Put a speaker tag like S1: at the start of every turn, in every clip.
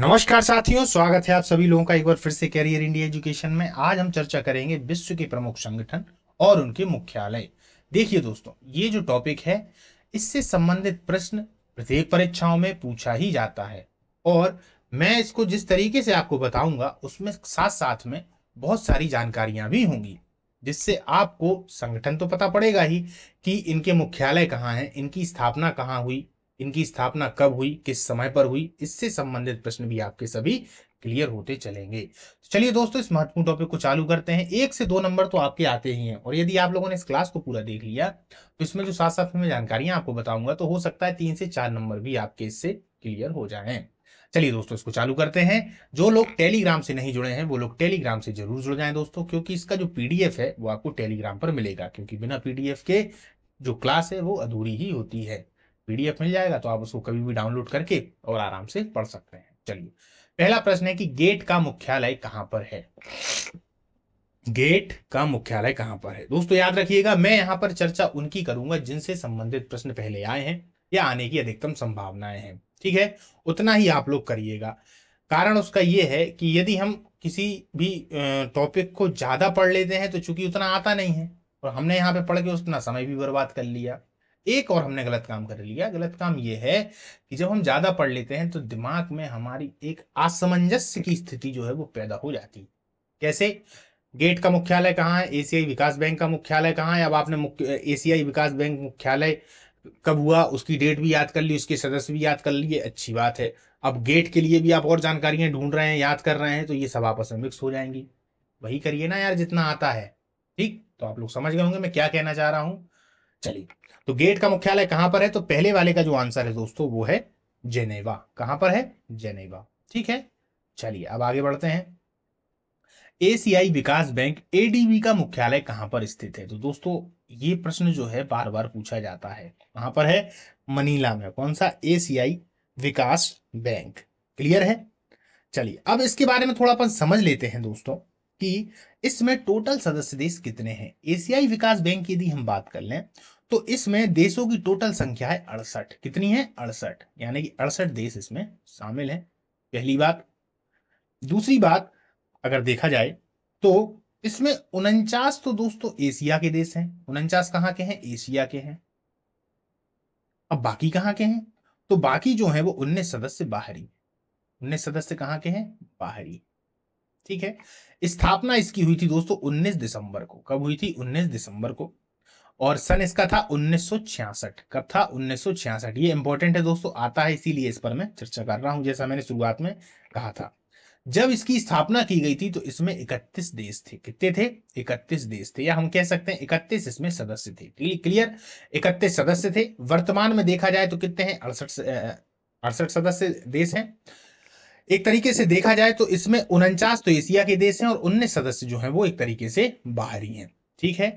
S1: नमस्कार साथियों स्वागत है आप सभी लोगों का एक बार फिर से कैरियर इंडिया एजुकेशन में आज हम चर्चा करेंगे विश्व के प्रमुख संगठन और उनके मुख्यालय देखिए दोस्तों ये जो टॉपिक है इससे संबंधित प्रश्न प्रत्येक परीक्षाओं में पूछा ही जाता है और मैं इसको जिस तरीके से आपको बताऊंगा उसमें साथ साथ में बहुत सारी जानकारियां भी होंगी जिससे आपको संगठन तो पता पड़ेगा ही कि इनके मुख्यालय कहाँ हैं इनकी स्थापना कहाँ हुई इनकी स्थापना कब हुई किस समय पर हुई इससे संबंधित प्रश्न भी आपके सभी क्लियर होते चलेंगे तो चलिए दोस्तों इस महत्वपूर्ण टॉपिक को चालू करते हैं एक से दो नंबर तो आपके आते ही हैं और यदि आप लोगों ने इस क्लास को पूरा देख लिया तो इसमें जो साथ साथ में जानकारियां आपको बताऊंगा तो हो सकता है तीन से चार नंबर भी आपके इससे क्लियर हो जाए चलिए दोस्तों इसको चालू करते हैं जो लोग टेलीग्राम से नहीं जुड़े हैं वो लोग टेलीग्राम से जरूर जुड़ जाएं दोस्तों क्योंकि इसका जो पीडीएफ है वो आपको टेलीग्राम पर मिलेगा क्योंकि बिना पीडीएफ के जो क्लास है वो अधूरी ही होती है पीडीएफ मिल जाएगा तो आप उसको कभी भी डाउनलोड करके और आराम से पढ़ सकते हैं चलिए पहला प्रश्न है कि गेट का मुख्यालय कहां पर है गेट का मुख्यालय कहां पर है दोस्तों याद रखिएगा मैं यहां पर चर्चा उनकी करूंगा जिनसे संबंधित प्रश्न पहले आए हैं या आने की अधिकतम संभावनाएं हैं ठीक है उतना ही आप लोग करिएगा कारण उसका यह है कि यदि हम किसी भी टॉपिक को ज़्यादा पढ़ लेते हैं तो चूंकि उतना आता नहीं है और हमने यहाँ पे पढ़ के उतना समय भी बर्बाद कर लिया एक और हमने गलत काम कर लिया गलत काम यह है कि जब हम ज्यादा पढ़ लेते हैं तो दिमाग में हमारी एक असमंजस्य की स्थिति जो है वो पैदा हो जाती है कैसे गेट का मुख्यालय कहाँ है एसीआई विकास बैंक का मुख्यालय कहाँ है अब आपने एसीआई विकास बैंक मुख्यालय कब हुआ उसकी डेट भी याद कर ली उसके सदस्य भी याद कर लिए अच्छी बात है अब गेट के लिए भी आप और जानकारियां ढूंढ रहे हैं याद कर रहे हैं तो ये सब आपस में मिक्स हो जाएंगी वही करिए ना यार जितना आता है ठीक तो आप लोग समझ गए होंगे मैं क्या कहना चाह रहा हूँ चलिए तो गेट का मुख्यालय कहां पर है तो पहले वाले का जो आंसर है दोस्तों वो है जेनेवा कहां पर है जेनेवा ठीक है चलिए अब आगे बढ़ते हैं एसीआई विकास बैंक एडीबी का मुख्यालय कहां पर स्थित है तो दोस्तों ये प्रश्न जो है बार बार पूछा जाता है कहां पर है मनीला में कौन सा एसीआई विकास बैंक क्लियर है चलिए अब इसके बारे में थोड़ा अपन समझ लेते हैं दोस्तों कि इसमें टोटल सदस्य देश कितने हैं एशियाई विकास बैंक की यदि हम बात कर लें तो इसमें देशों की टोटल संख्या है अड़सठ कितनी है अड़सठ यानी कि अड़सठ देश इसमें शामिल है पहली बात दूसरी बात अगर देखा जाए तो इसमें उनचास तो दोस्तों एशिया के देश हैं उनचास कहाँ के हैं एशिया के हैं अब बाकी कहाँ के हैं तो बाकी जो है वो उन्नीस सदस्य बाहरी उन्नीस सदस्य कहाँ के हैं बाहरी ठीक है स्थापना इसकी हुई थी दोस्तों 19 दिसंबर को कब हुई थी 19 दिसंबर को और सन इसका था 1966 कब था 1966 ये इंपॉर्टेंट है दोस्तों आता है इसीलिए इस पर मैं चर्चा कर रहा हूं जैसा मैंने शुरुआत में कहा था जब इसकी स्थापना की गई थी तो इसमें 31 देश थे कितने थे 31 देश थे या हम कह सकते हैं 31 इसमें सदस्य थे क्लियर 31 सदस्य थे वर्तमान में देखा जाए तो कितने हैं अड़सठ अड़सठ सदस्य देश हैं एक तरीके से देखा जाए तो इसमें उनचास तो एशिया के देश हैं और उन्नीस सदस्य जो हैं वो एक तरीके से बाहरी हैं ठीक है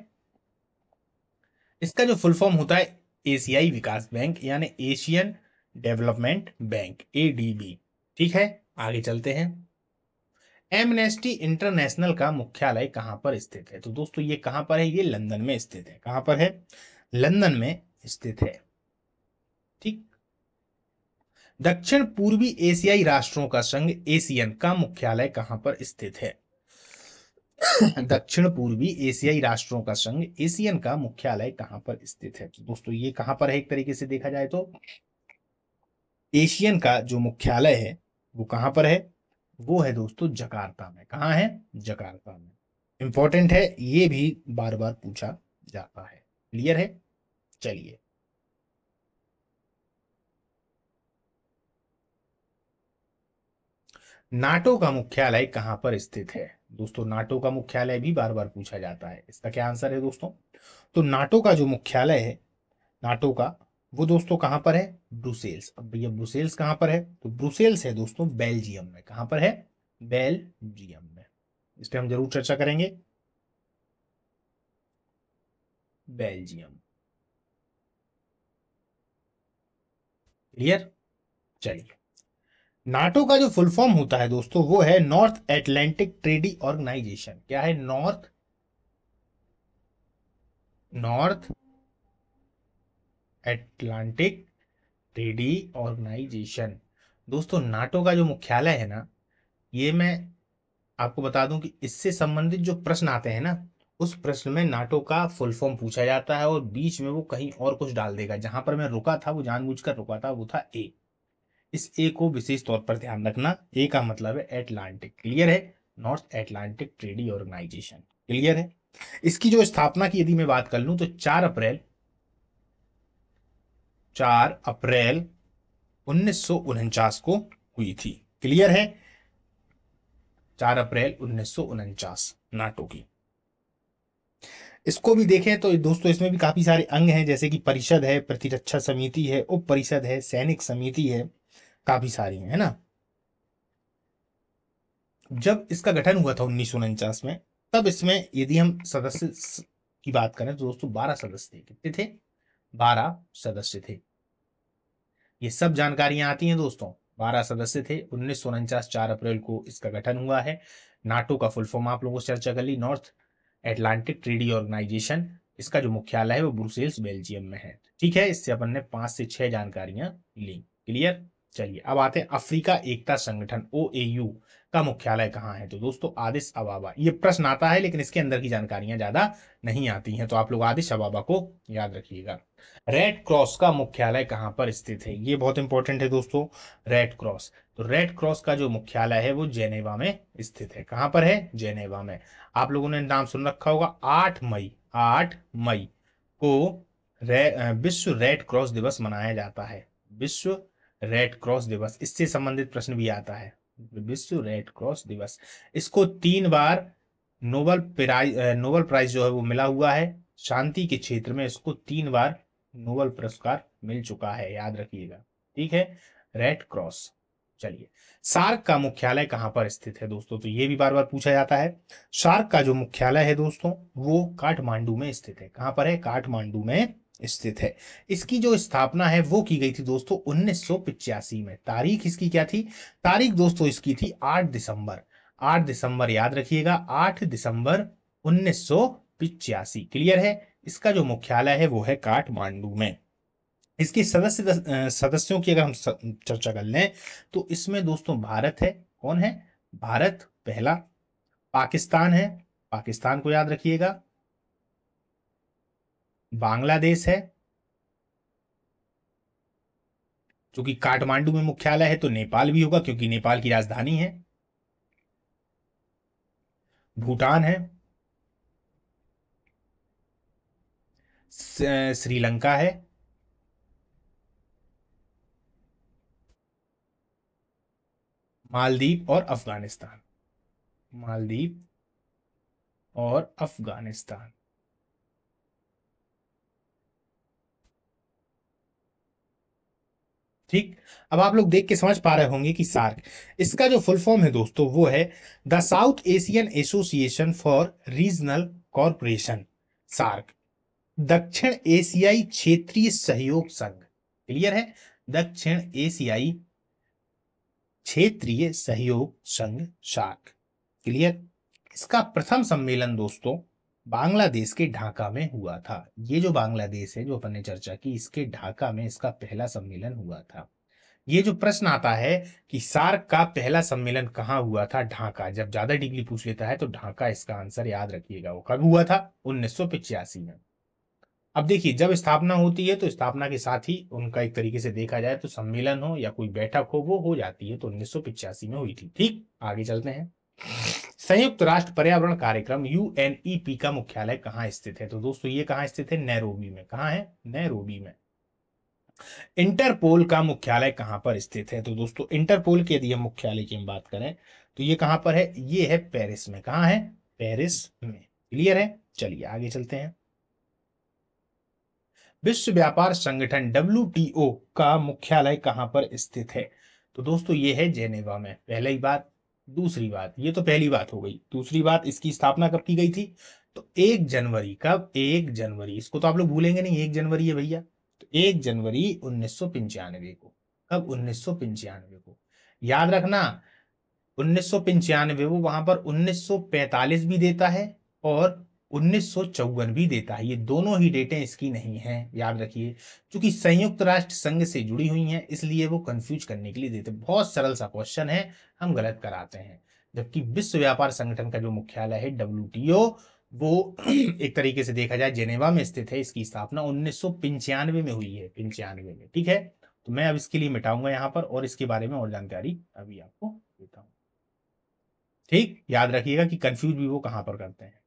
S1: इसका जो फुल फॉर्म होता है एशियाई विकास बैंक यानी एशियन डेवलपमेंट बैंक ए ठीक है आगे चलते हैं एमनेस्टी इंटरनेशनल का मुख्यालय कहां पर स्थित है तो दोस्तों ये कहां पर है ये लंदन में स्थित है कहां पर है लंदन में स्थित है ठीक दक्षिण पूर्वी एशियाई राष्ट्रों का संघ एशियन का मुख्यालय कहां पर स्थित है दक्षिण पूर्वी एशियाई राष्ट्रों का संघ एशियन का मुख्यालय कहां पर स्थित है तो दोस्तों ये कहां पर है एक तरीके से देखा जाए तो एशियन का जो मुख्यालय है वो कहां पर है वो है दोस्तों जकार्ता में कहा है जकार्ता में इंपॉर्टेंट है ये भी बार बार पूछा जाता है क्लियर है चलिए नाटो का मुख्यालय कहां पर स्थित है दोस्तों नाटो का मुख्यालय भी बार बार पूछा जाता है इसका क्या आंसर है दोस्तों तो नाटो का जो मुख्यालय है नाटो का वो दोस्तों कहां पर है ब्रुसेल्स अब भैया ब्रुसेल्स कहां पर है तो ब्रुसेल्स है दोस्तों बेल्जियम में कहां पर है बेल्जियम में इस पर हम जरूर चर्चा करेंगे बेल्जियम क्लियर चलिए नाटो का जो फुल फॉर्म होता है दोस्तों वो है नॉर्थ एटलांटिक ट्रेडी ऑर्गेनाइजेशन क्या है north north Atlantic treaty organization दोस्तों नाटो का जो मुख्यालय है ना ये मैं आपको बता दूं कि इससे संबंधित जो प्रश्न आते हैं ना उस प्रश्न में नाटो का फुल फॉर्म पूछा जाता है और बीच में वो कहीं और कुछ डाल देगा जहां पर मैं रुका था वो जानबूझकर रुका था वो था ए इस ए को विशेष तौर पर ध्यान रखना ए का मतलब है एटलांटिक क्लियर है north Atlantic trading organization clear है इसकी जो स्थापना की यदि मैं बात कर लूं तो चार अप्रैल चार अप्रैल उन्नीस को हुई थी क्लियर है चार अप्रैल उन्नीस नाटो की इसको भी देखें तो दोस्तों इसमें भी काफी सारे अंग हैं जैसे कि परिषद है प्रतिरक्षा समिति है उप परिषद है सैनिक समिति है काफी सारी है ना जब इसका गठन हुआ था उन्नीस में तब इसमें यदि हम सदस्य की बात करें तो दोस्तों बारह सदस्य थे कितने थे बारह सदस्य थे ये सब जानकारियां आती हैं दोस्तों बारह सदस्य थे उन्नीस सौ उनचास चार अप्रैल को इसका गठन हुआ है नाटो का फुल फॉर्म आप लोगों से चर्चा कर ली नॉर्थ एटलांटिक ट्रेडी ऑर्गेनाइजेशन इसका जो मुख्यालय है वो ब्रुसेल्स बेल्जियम में है ठीक है इससे अपन ने पांच से छह जानकारियां ली क्लियर चलिए अब आते हैं अफ्रीका एकता संगठन ओ का मुख्यालय कहाँ है तो दोस्तों आदिश अबाबा ये प्रश्न आता है लेकिन इसके अंदर की जानकारियां ज्यादा नहीं आती हैं तो आप लोग आदिश अबाबा को याद रखिएगा रेड क्रॉस का मुख्यालय कहाँ पर स्थित है ये बहुत इंपॉर्टेंट है दोस्तों रेड क्रॉस तो रेड क्रॉस का जो मुख्यालय है वो जेनेवा में स्थित है कहाँ पर है जेनेवा में आप लोगों ने नाम सुन रखा होगा आठ मई आठ मई को रे, विश्व रेड क्रॉस दिवस मनाया जाता है विश्व रेड क्रॉस दिवस इससे संबंधित प्रश्न भी आता है विश्व रेड क्रॉस दिवस इसको तीन बार नोबल प्राइज नोबल प्राइज जो है वो मिला हुआ है शांति के क्षेत्र में इसको तीन बार नोबल पुरस्कार मिल चुका है याद रखिएगा ठीक है रेड क्रॉस चलिए सार्क का मुख्यालय कहां पर स्थित है दोस्तों तो ये भी बार बार पूछा जाता है सार्क का जो मुख्यालय है दोस्तों वो काठमांडू में स्थित है कहां पर है काठमांडू में स्थित है इसकी जो स्थापना है वो की गई थी दोस्तों उन्नीस में तारीख इसकी क्या थी तारीख दोस्तों इसकी थी 8 दिसंबर 8 दिसंबर याद रखिएगा 8 दिसंबर उन्नीस क्लियर है इसका जो मुख्यालय है वो है काठमांडू में इसके सदस्य सदस्यों की अगर हम चर्चा कर लें तो इसमें दोस्तों भारत है कौन है भारत पहला पाकिस्तान है पाकिस्तान को याद रखिएगा बांग्लादेश है क्योंकि काठमांडू में मुख्यालय है तो नेपाल भी होगा क्योंकि नेपाल की राजधानी है भूटान है श्रीलंका है मालदीव और अफगानिस्तान मालदीव और अफगानिस्तान ठीक अब आप लोग देख के समझ पा रहे होंगे कि सार्क इसका जो फुल फॉर्म है दोस्तों वो है the South Asian association for regional corporation SAARC दक्षिण एशियाई क्षेत्रीय सहयोग संघ क्लियर है दक्षिण एशियाई क्षेत्रीय सहयोग संघ सार्क क्लियर इसका प्रथम सम्मेलन दोस्तों बांग्लादेश के ढाका में हुआ था ये जो बांग्लादेश है जो अपन ने चर्चा की इसके ढाका में इसका पहला सम्मेलन हुआ था ये जो प्रश्न आता है कि सार्क का पहला सम्मेलन कहाँ हुआ था ढाका जब ज्यादा डिग्री पूछ लेता है तो ढाका इसका आंसर याद रखिएगा वो कब हुआ था उन्नीस में अब देखिए जब स्थापना होती है तो स्थापना के साथ ही उनका एक तरीके से देखा जाए तो सम्मेलन हो या कोई बैठक हो वो हो जाती है तो उन्नीस में हुई थी ठीक आगे चलते हैं संयुक्त राष्ट्र पर्यावरण कार्यक्रम यू e का मुख्यालय कहाँ स्थित है तो दोस्तों ये कहाँ स्थित है नैरोबी में कहा है नैरोबी में इंटरपोल का मुख्यालय कहां पर स्थित है तो दोस्तों इंटरपोल के यदि हम मुख्यालय की हम बात करें तो ये कहां पर है ये है पेरिस में कहा है पेरिस में क्लियर है चलिए आगे चलते हैं विश्व व्यापार संगठन डब्ल्यू का मुख्यालय कहां पर स्थित है तो दोस्तों ये है जेनेवा में पहले ही बात दूसरी बात ये तो पहली बात हो गई दूसरी बात इसकी स्थापना कब की गई थी तो एक जनवरी कब एक जनवरी इसको तो आप लोग भूलेंगे नहीं एक जनवरी है भैया तो एक जनवरी उन्नीस को कब उन्नीस को याद रखना उन्नीस वो वहां पर 1945 भी देता है और उन्नीस भी देता है ये दोनों ही डेटें इसकी नहीं हैं याद रखिए क्योंकि संयुक्त राष्ट्र संघ से जुड़ी हुई हैं इसलिए वो कंफ्यूज करने के लिए देते बहुत सरल सा क्वेश्चन है हम गलत कराते हैं जबकि विश्व व्यापार संगठन का जो मुख्यालय है डब्ल्यू वो एक तरीके से देखा जाए जेनेवा में स्थित है इसकी स्थापना उन्नीस में हुई है पंचानवे में ठीक है तो मैं अब इसके लिए मिटाऊंगा यहाँ पर और इसके बारे में और जानकारी अभी आपको देता हूँ ठीक याद रखिएगा कि कंफ्यूज भी वो कहाँ पर करते हैं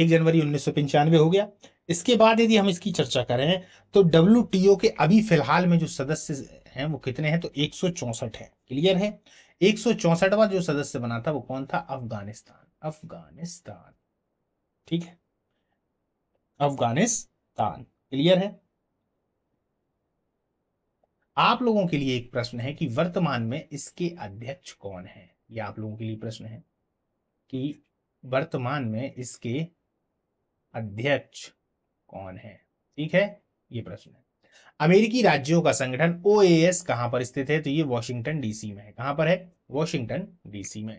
S1: एक जनवरी उन्नीस हो गया इसके बाद यदि हम इसकी चर्चा करें तो डब्ल्यू के अभी फिलहाल में जो सदस्य हैं वो कितने हैं तो एक है क्लियर है एक सौ जो सदस्य बना था वो कौन था अफगानिस्तान अफगानिस्तान ठीक है अफगानिस्तान क्लियर है आप लोगों के लिए एक प्रश्न है कि वर्तमान में इसके अध्यक्ष कौन है ये आप लोगों के लिए प्रश्न है कि वर्तमान में इसके अध्यक्ष कौन है ठीक है ये प्रश्न है अमेरिकी राज्यों का संगठन ओ कहां पर स्थित है तो ये वॉशिंगटन डीसी में है कहां पर है वॉशिंगटन डीसी में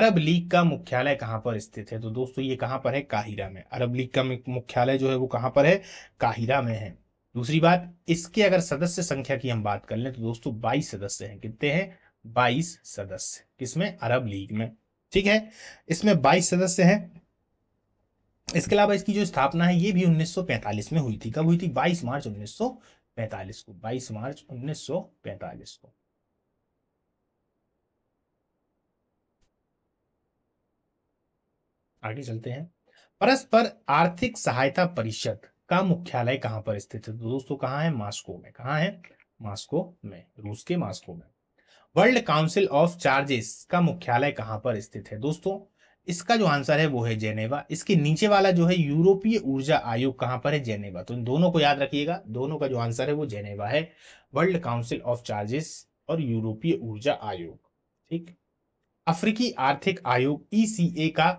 S1: अरब लीग का मुख्यालय कहां पर स्थित है तो दोस्तों ये कहां पर है काहिरा में अरब लीग का मुख्यालय जो है वो कहां पर है काहिरा में है दूसरी बात इसके अगर सदस्य संख्या की हम बात कर लें तो दोस्तों 22 सदस्य हैं कितने हैं 22 सदस्य किसमें अरब लीग में ठीक है इसमें 22 सदस्य हैं इसके अलावा इसकी जो स्थापना है ये भी 1945 में हुई थी कब हुई थी 22 मार्च 1945 को 22 मार्च 1945 को आगे चलते हैं परस्पर आर्थिक सहायता परिषद का मुख्यालय कहां पर स्थित है तो दोस्तों कहां है मास्को में कहा है मास्को में रूस के मास्को में वर्ल्ड काउंसिल ऑफ चार्जेस का मुख्यालय कहां पर स्थित है दोस्तों इसका जो आंसर है वो है जेनेवा इसके नीचे वाला जो है यूरोपीय ऊर्जा आयोग कहाँ पर है जेनेवा तो इन दोनों को याद रखिएगा दोनों का जो आंसर है वो जेनेवा है वर्ल्ड काउंसिल ऑफ चार्जेस और यूरोपीय ऊर्जा आयोग ठीक अफ्रीकी आर्थिक आयोग ई e का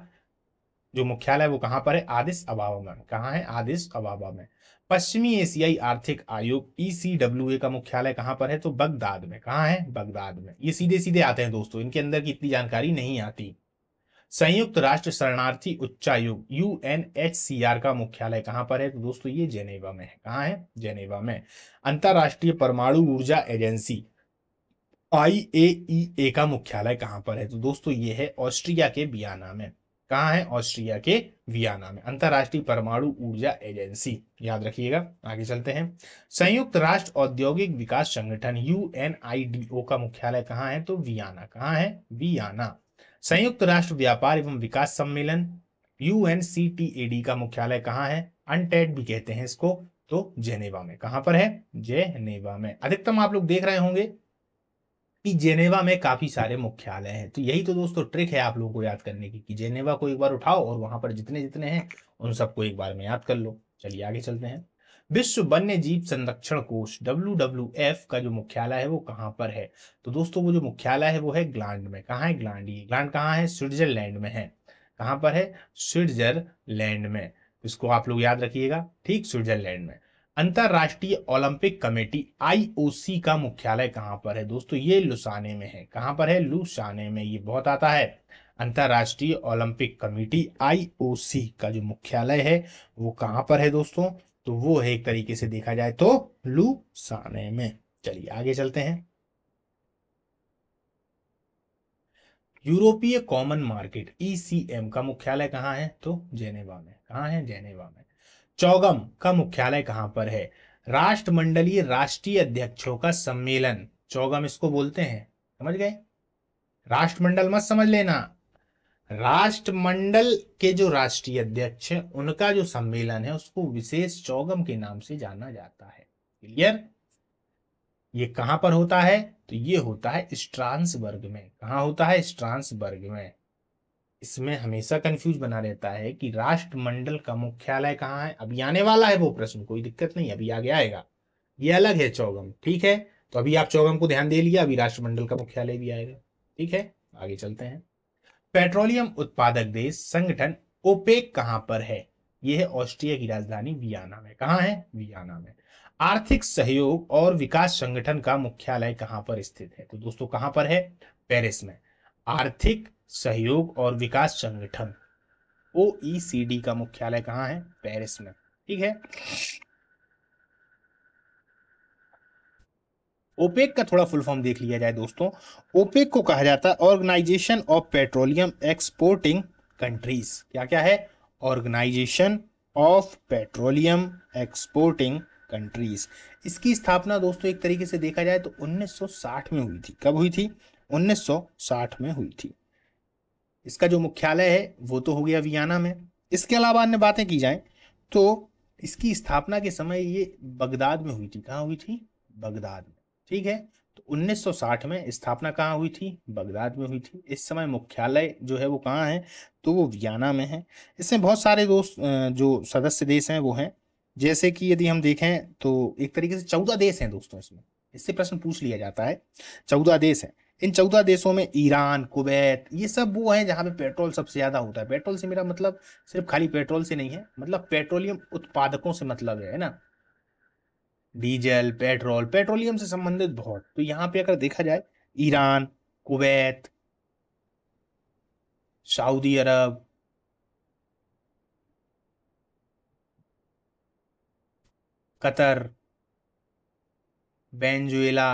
S1: जो मुख्यालय वो कहां पर है आदिस अबावा में कहा है आदिस अबावा में पश्चिमी एशियाई आर्थिक आयोग ई e का मुख्यालय कहां पर है तो बगदाद में कहा है बगदाद में ये सीधे सीधे आते हैं दोस्तों इनके अंदर की इतनी जानकारी नहीं आती संयुक्त राष्ट्र शरणार्थी उच्चायोग यूएनएचसीआर का मुख्यालय कहां पर है तो दोस्तों ये जेनेवा में है कहां है जेनेवा में अंतरराष्ट्रीय परमाणु ऊर्जा एजेंसी आईएईए e का मुख्यालय कहां पर है तो दोस्तों ये है ऑस्ट्रिया के वियाना में कहां है ऑस्ट्रिया के वियाना में अंतरराष्ट्रीय परमाणु ऊर्जा एजेंसी याद रखिएगा आगे चलते हैं संयुक्त राष्ट्र औद्योगिक विकास संगठन ओ का मुख्यालय कहां है तो वियाना कहाँ है वियाना संयुक्त राष्ट्र व्यापार एवं विकास सम्मेलन यू का मुख्यालय कहाँ है अनटेड भी कहते हैं इसको तो जेनेवा में कहां पर है जेनेवा में अधिकतम आप लोग देख रहे होंगे कि जेनेवा में काफी सारे मुख्यालय हैं तो यही तो दोस्तों ट्रिक है आप लोगों को याद करने की कि जेनेवा को एक बार उठाओ और वहां पर जितने जितने हैं उन सबको एक बार में याद कर लो चलिए आगे चलते हैं विश्व वन्य जीव संरक्षण कोष डब्ल्यू डब्ल्यू एफ का जो मुख्यालय है वो कहाँ पर है तो दोस्तों वो जो मुख्यालय है वो है ग्लैंड में कहाँ है ग्लैंड ये ग्लैंड कहाँ है स्विट्जरलैंड में है कहाँ पर है स्विट्जरलैंड में इसको आप लोग याद रखिएगा ठीक स्विट्जरलैंड में अंतरराष्ट्रीय ओलंपिक कमेटी आईओसी का मुख्यालय कहाँ पर है दोस्तों ये लुसाने में है कहाँ पर है लुसाने में ये बहुत आता है अंतर्राष्ट्रीय ओलंपिक कमेटी आईओसी का जो मुख्यालय है वो कहां पर है दोस्तों तो वो है एक तरीके से देखा जाए तो लुसाने में चलिए आगे चलते हैं यूरोपीय कॉमन मार्केट ईसीएम e का मुख्यालय कहां है तो जेनेवा में कहा है जेनेवा में चौगम का मुख्यालय कहां पर है राष्ट्रमंडलीय राष्ट्रीय अध्यक्षों का सम्मेलन चौगम इसको बोलते हैं समझ गए राष्ट्रमंडल मत समझ लेना राष्ट्रमंडल के जो राष्ट्रीय अध्यक्ष है उनका जो सम्मेलन है उसको विशेष चौगम के नाम से जाना जाता है क्लियर ये कहां पर होता है तो ये होता है स्ट्रांसबर्ग में कहा होता है स्ट्रांसबर्ग में इसमें हमेशा कंफ्यूज बना रहता है कि राष्ट्रमंडल का मुख्यालय कहाँ है अभी आने वाला है वो प्रश्न कोई दिक्कत नहीं अभी आगे आएगा ये अलग है चौगम ठीक है तो अभी आप चौगम को ध्यान दे लिया अभी राष्ट्रमंडल का मुख्यालय भी आएगा ठीक है आगे चलते हैं पेट्रोलियम उत्पादक देश संगठन ओपेक कहां पर है यह है ऑस्ट्रिया की राजधानी वियाना में कहा है वियाना में आर्थिक सहयोग और विकास संगठन का मुख्यालय कहां पर स्थित है तो दोस्तों कहां पर है पेरिस में आर्थिक सहयोग और विकास संगठन ओईसीडी का मुख्यालय कहाँ है पेरिस में ठीक है ओपेक का थोड़ा फुल फॉर्म देख लिया जाए दोस्तों ओपेक को कहा जाता है organization of petroleum exporting countries क्या क्या है organization of petroleum exporting countries इसकी स्थापना दोस्तों एक तरीके से देखा जाए तो 1960 में हुई थी कब हुई थी 1960 में हुई थी इसका जो मुख्यालय है वो तो हो गया वियाना में इसके अलावा अन्य बातें की जाए तो इसकी स्थापना के समय ये बगदाद में हुई थी कहाँ हुई थी बगदाद में ठीक है तो 1960 में स्थापना कहाँ हुई थी बगदाद में हुई थी इस समय मुख्यालय जो है वो कहाँ है तो वो वियना में है इसमें बहुत सारे दोस्त जो सदस्य देश हैं वो हैं जैसे कि यदि हम देखें तो एक तरीके से चौदह देश हैं दोस्तों इसमें इससे प्रश्न पूछ लिया जाता है चौदह देश हैं इन चौदह देशों में ईरान कुवैत ये सब वो हैं जहाँ पे पेट्रोल सबसे ज़्यादा होता है पेट्रोल से मेरा मतलब सिर्फ खाली पेट्रोल से नहीं है मतलब पेट्रोलियम उत्पादकों से मतलब है ना डीजल पेट्रोल पेट्रोलियम से संबंधित बहुत तो यहाँ पे अगर देखा जाए Iran Kuwait Saudi Arab Qatar Venezuela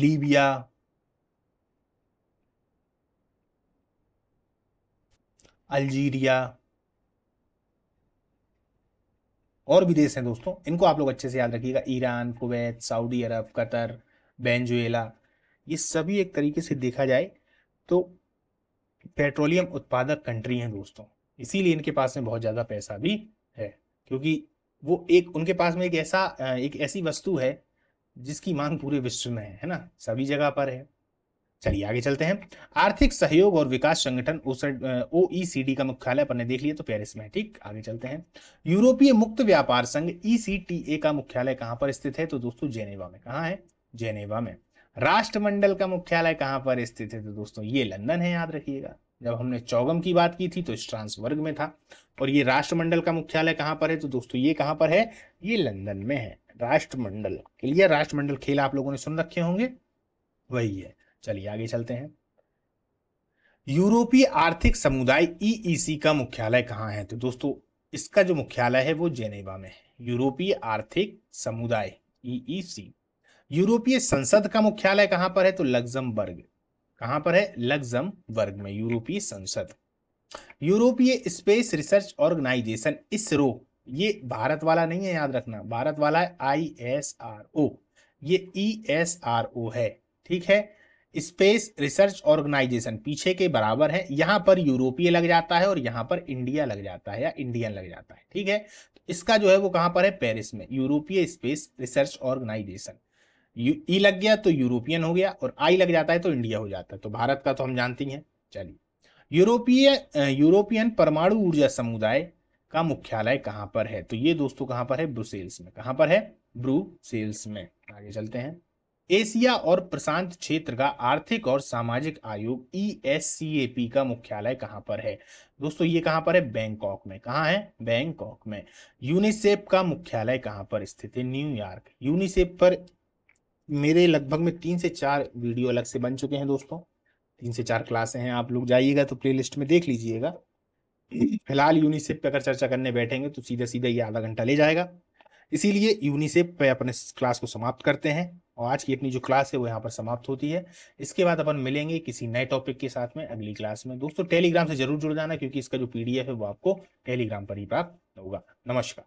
S1: Libya Algeria और भी देश हैं दोस्तों इनको आप लोग अच्छे से याद रखिएगा Iran Kuwait Saudi Arab Qatar Venezuela ये सभी एक तरीके से देखा जाए तो पेट्रोलियम उत्पादक कंट्री हैं दोस्तों इसीलिए इनके पास में बहुत ज़्यादा पैसा भी है क्योंकि वो एक उनके पास में एक ऐसा एक ऐसी वस्तु है जिसकी मांग पूरे विश्व में है है ना सभी जगह पर है चलिए आगे चलते हैं आर्थिक सहयोग और विकास संगठन ओ का मुख्यालय अपन ने देख लिया तो पेरिस में ठीक आगे चलते हैं यूरोपीय मुक्त व्यापार संघ ई का मुख्यालय कहाँ पर स्थित है तो दोस्तों जेनेवा में कहा है जेनेवा में राष्ट्रमंडल का मुख्यालय कहाँ पर स्थित है तो दोस्तों ये लंदन है याद रखिएगा जब हमने चौगम की बात की थी तो स्ट्रांसवर्ग में था और ये राष्ट्रमंडल का मुख्यालय कहाँ पर है तो दोस्तों ये कहाँ पर है ये लंदन में है राष्ट्रमंडल क्लियर राष्ट्रमंडल खेल आप लोगों ने सुन रखे होंगे वही है चलिए आगे चलते हैं यूरोपीय आर्थिक समुदाय ईईसी e e का मुख्यालय कहाँ है तो दोस्तों इसका जो मुख्यालय है वो जेनेवा में है यूरोपीय आर्थिक समुदाय ईईसी e यूरोपीय संसद का मुख्यालय कहाँ पर है तो लग्जमबर्ग कहाँ पर है लग्जमबर्ग में यूरोपीय संसद यूरोपीय स्पेस रिसर्च ऑर्गेनाइजेशन इसरो ये भारत वाला नहीं है याद रखना भारत वाला है आई एस आर ओ ये ई एस आर ओ है ठीक है स्पेस रिसर्च ऑर्गेनाइजेशन पीछे के बराबर है यहां पर यूरोपीय लग जाता है और यहां पर इंडिया लग जाता है या इंडियन लग जाता है ठीक है तो इसका जो है वो कहां पर है पेरिस में यूरोपीय स्पेस रिसर्च ऑर्गेनाइजेशन ई लग गया तो यूरोपियन हो गया और आई लग जाता है तो इंडिया हो जाता है तो भारत का तो हम जानती हैं चलिए यूरोपीय यूरोपियन परमाणु ऊर्जा समुदाय का मुख्यालय कहां पर है तो ये दोस्तों कहां पर है ब्रुसेल्स में कहां पर है ब्रूसेल्स में आगे चलते हैं एशिया और प्रशांत क्षेत्र का आर्थिक और सामाजिक आयोग ई e का मुख्यालय कहां पर है दोस्तों ये कहां पर है बैंकॉक में कहां है बैंकॉक में यूनिसेफ का मुख्यालय कहां पर स्थित है न्यूयॉर्क यूनिसेफ पर मेरे लगभग में तीन से चार वीडियो अलग से बन चुके हैं दोस्तों तीन से चार क्लासे हैं आप लोग जाइएगा तो प्ले में देख लीजिएगा फिलहाल यूनिसेफ पे अगर चर्चा करने बैठेंगे तो सीधा सीधा ये आधा घंटा ले जाएगा इसीलिए यूनिसेफ पे अपने क्लास को समाप्त करते हैं और आज की अपनी जो क्लास है वो यहाँ पर समाप्त होती है इसके बाद अपन मिलेंगे किसी नए टॉपिक के साथ में अगली क्लास में दोस्तों टेलीग्राम से जरूर जुड़ जाना क्योंकि इसका जो पीडीएफ है वो आपको टेलीग्राम पर ही प्राप्त होगा नमस्कार